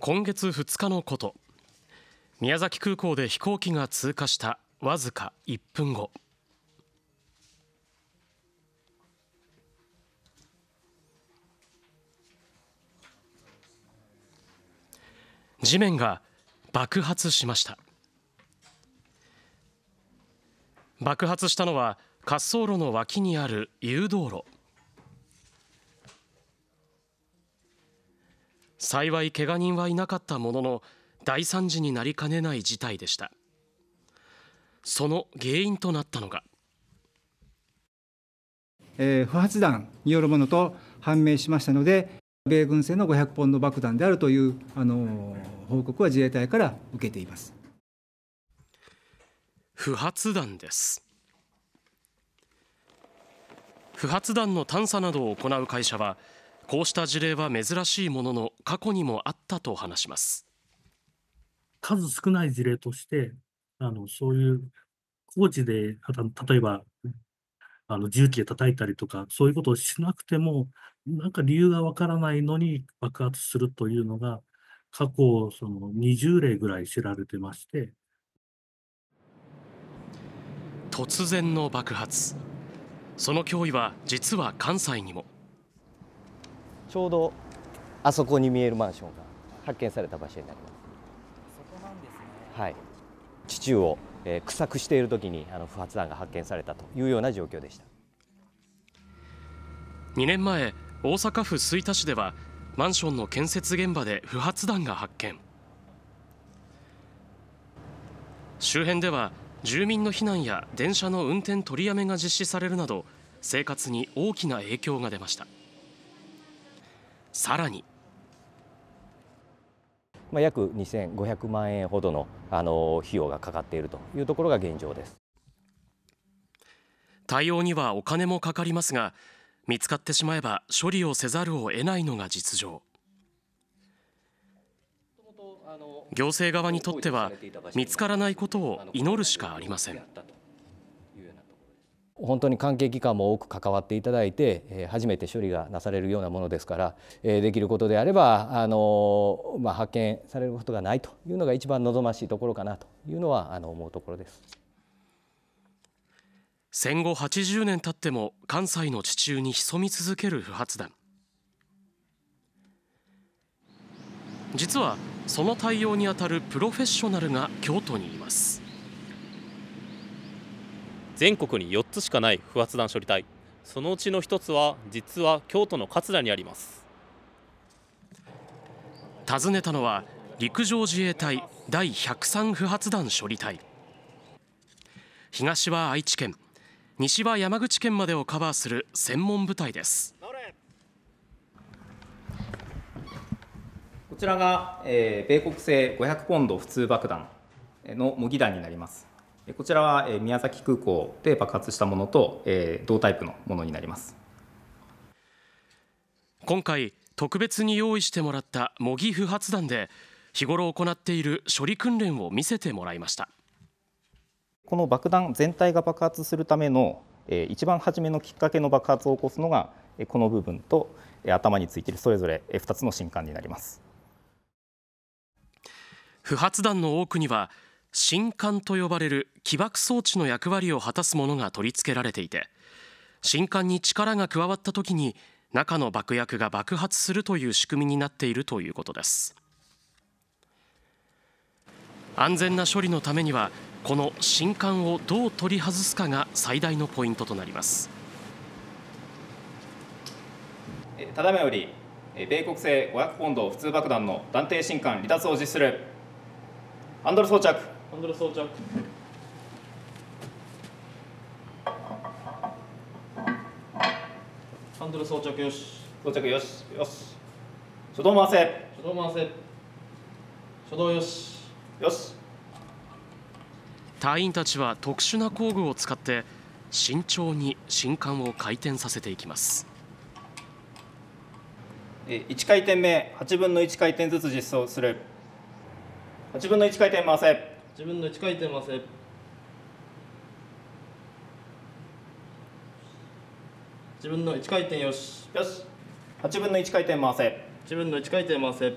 今月2日のこと宮崎空港で飛行機が通過したわずか1分後地面が爆発しました爆発したのは滑走路の脇にある誘導路幸い怪我人はいなかったものの大惨事になりかねない事態でしたその原因となったのが、えー、不発弾によるものと判明しましたので米軍製の500ポン爆弾であるという、あのー、報告は自衛隊から受けています不発弾です不発弾の探査などを行う会社はこうした事例は珍しいものの過去にもあったと話します数少ない事例としてあのそういう工事で例えばあの重機で叩いたりとかそういうことをしなくてもなんか理由がわからないのに爆発するというのが過去その20例ぐらい知られてまして突然の爆発その脅威は実は関西にも。ちょうどあそこに見えるマンションが発見された場所になりますそこなんですねはい地中を、えー、掘削している時にあの不発弾が発見されたというような状況でした2年前大阪府吹田市ではマンションの建設現場で不発弾が発見周辺では住民の避難や電車の運転取りやめが実施されるなど生活に大きな影響が出ましたさらにまあ、約2500万円ほどのあの費用がかかっているというところが現状です対応にはお金もかかりますが見つかってしまえば処理をせざるを得ないのが実情行政側にとっては見つからないことを祈るしかありません。本当に関係機関も多く関わっていただいて初めて処理がなされるようなものですからできることであればあの、まあ、発見されることがないというのが一番望ましいところかなというのはあの思うところです戦後80年経っても関西の地中に潜み続ける不発弾実はその対応にあたるプロフェッショナルが京都にいます。全国に4つしかない不発弾処理隊そのうちの1つは実は京都の桂にあります訪ねたのは陸上自衛隊第103不発弾処理隊東は愛知県西は山口県までをカバーする専門部隊ですこちらが、えー、米国製500ポンド普通爆弾の模擬弾になりますこちらは宮崎空港で爆発したものと同タイプのものになります今回特別に用意してもらった模擬不発弾で日頃行っている処理訓練を見せてもらいましたこの爆弾全体が爆発するための一番初めのきっかけの爆発を起こすのがこの部分と頭についているそれぞれ2つの新刊になります不発弾の多くには新艦と呼ばれる起爆装置の役割を果たすものが取り付けられていて新艦に力が加わった時に中の爆薬が爆発するという仕組みになっているということです安全な処理のためにはこの新艦をどう取り外すかが最大のポイントとなりますただいまより米国製500ポンド普通爆弾の断定新艦離脱を実施するハンドル装着ハンドル装着。ハンドル装着よし。装着よし。よし。初動回せ。初動回せ。初動よし。よし。隊員たちは特殊な工具を使って慎重に新管を回転させていきます。1回転目8分の1回転ずつ実装する8分の1回転回せ自分の1回転ませ自分の一回転よしよし八分の一回転回せ自分の一回転回せ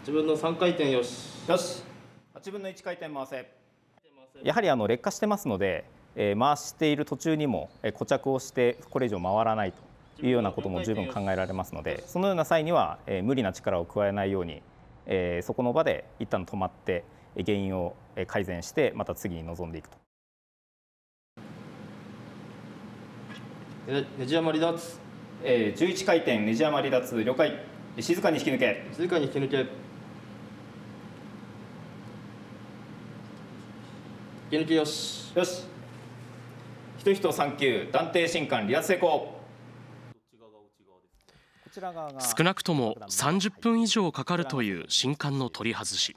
自分の三回転よしよし八分の一回転回せやはりあの劣化してますので、えー、回している途中にも固着をしてこれ以上回らないというようなことも十分考えられますのでそのような際には、え無理な力を加えないように、えそこの場で一旦止まって原因を改善してまた次に臨んでいくと。ねじ余り脱、えー、11回転ねじ余り脱了解静かに引き抜け静かに引き抜け引き抜けよしよし人人3球断定新刊離脱成功少なくとも30分以上かかるという新刊の取り外し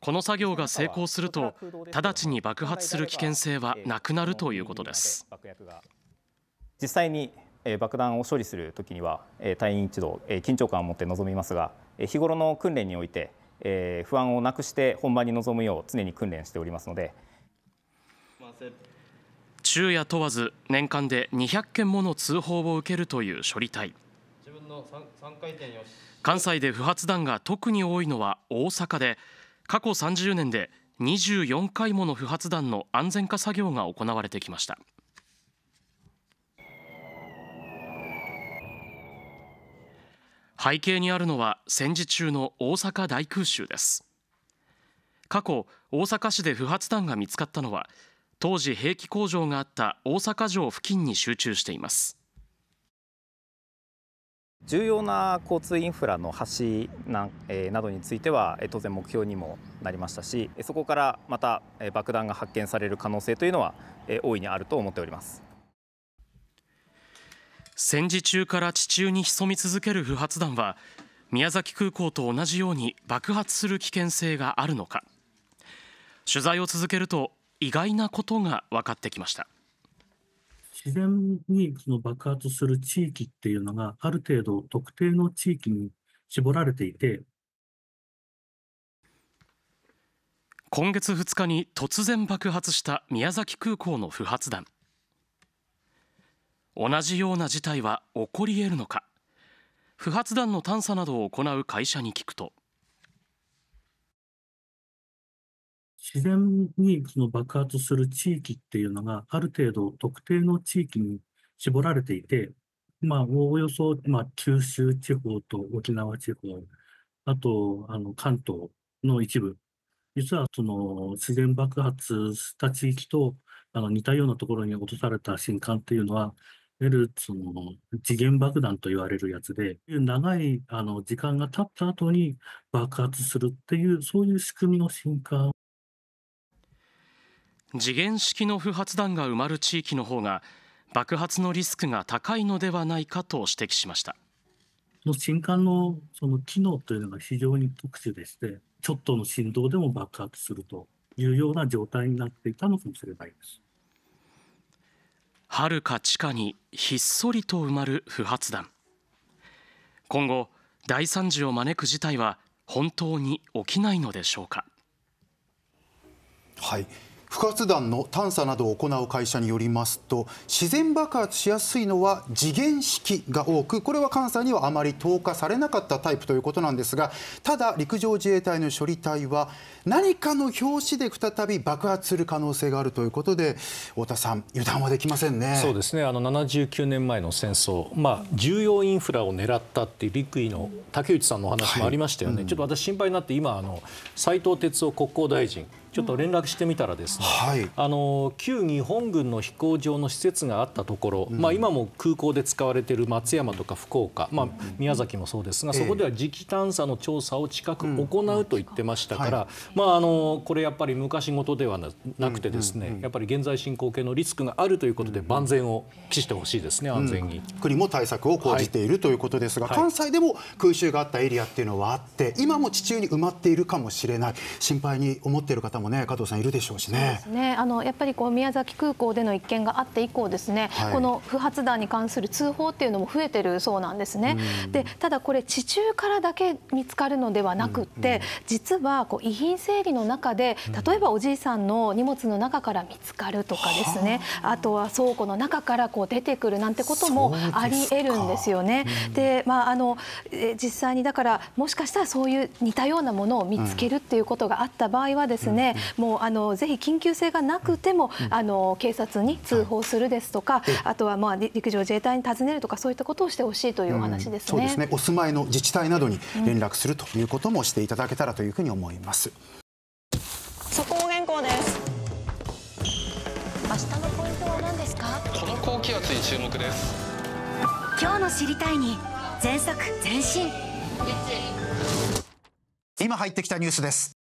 この作業が成功すると直ちに爆発する危険性はなくなるということです実際に爆弾を処理するときには隊員一同緊張感を持って臨みますが日頃の訓練において不安をなくして本番に臨むよう常に訓練しておりますので。昼夜問わず年間で200件もの通報を受けるという処理隊関西で不発弾が特に多いのは大阪で過去30年で24回もの不発弾の安全化作業が行われてきました背景にあるのは戦時中の大阪大空襲です過去大阪市で不発弾が見つかったのは当時兵器工場があった大阪城付近に集中しています重要な交通インフラの橋な,、えなどについてはえ当然目標にもなりましたしそこからまたえ爆弾が発見される可能性というのはえ大いにあると思っております戦時中から地中に潜み続ける不発弾は宮崎空港と同じように爆発する危険性があるのか取材を続けると意外なことが分かってきました自然にその爆発する地域っていうのがある程度特定の地域に絞られていて今月2日に突然爆発した宮崎空港の不発弾同じような事態は起こり得るのか不発弾の探査などを行う会社に聞くと自然にその爆発する地域っていうのが、ある程度特定の地域に絞られていて、まあ、おおよそ、まあ、九州地方と沖縄地方、あと、あの、関東の一部、実はその自然爆発した地域とあの似たようなところに落とされた新刊っていうのは、いわゆるその次元爆弾と言われるやつで、長いあの時間が経った後に爆発するっていう、そういう仕組みの新刊次元式の不発弾が埋まる地域の方が爆発のリスクが高いのではないかと指摘しましたの新刊のその機能というのが非常に特殊でしてちょっとの振動でも爆発するというような状態になっていたのかもしれないですはるか地下にひっそりと埋まる不発弾今後大惨事を招く事態は本当に起きないのでしょうかはい不活弾の探査などを行う会社によりますと自然爆発しやすいのは次元式が多くこれは監査にはあまり投下されなかったタイプということなんですがただ陸上自衛隊の処理隊は何かの表紙で再び爆発する可能性があるということで太田さん油断はできませんねそうですねあの79年前の戦争、まあ、重要インフラを狙ったっていう陸位の竹内さんのお話もありましたよね、はいうん、ちょっと私心配になって今あの斉藤哲夫国交大臣、はいちょっと連絡してみたらですね、はい、あの旧日本軍の飛行場の施設があったところ、うん、まあ、今も空港で使われている松山とか福岡、まあ、宮崎もそうですが、そこでは磁気探査の調査を近く行うと言ってましたから、まあ、あのこれやっぱり昔事ではなくてですね、やっぱり現在進行形のリスクがあるということで万全を期してほしいですね安全に、国も対策を講じている、はい、ということですが、関西でも空襲があったエリアっていうのはあって今も地中に埋まっているかもしれない心配に思っている方ももね加藤さんいるでしょうしね。ねあのやっぱりこう宮崎空港での一件があって以降ですね、はい、この不発弾に関する通報っていうのも増えてるそうなんですね。でただこれ地中からだけ見つかるのではなくって、うんうん、実はこう遺品整理の中で例えばおじいさんの荷物の中から見つかるとかですね、うん、あとは倉庫の中からこう出てくるなんてこともありえるんですよね。でまああの実際にだからもしかしたらそういう似たようなものを見つけるっていうことがあった場合はですね、もうあのぜひ緊急性がなくても、あの警察に通報するですとか、あとはまあ陸上自衛隊に尋ねるとかそういったことをしてほしいというお話ですね。そうですね。お住まいの自治体などに連絡するということもしていただけたらというふうに思います。速報原稿です。明日のポイントは何ですか？この高気圧に注目です。今日の知りたいに全速前進。今入ってきたニュースです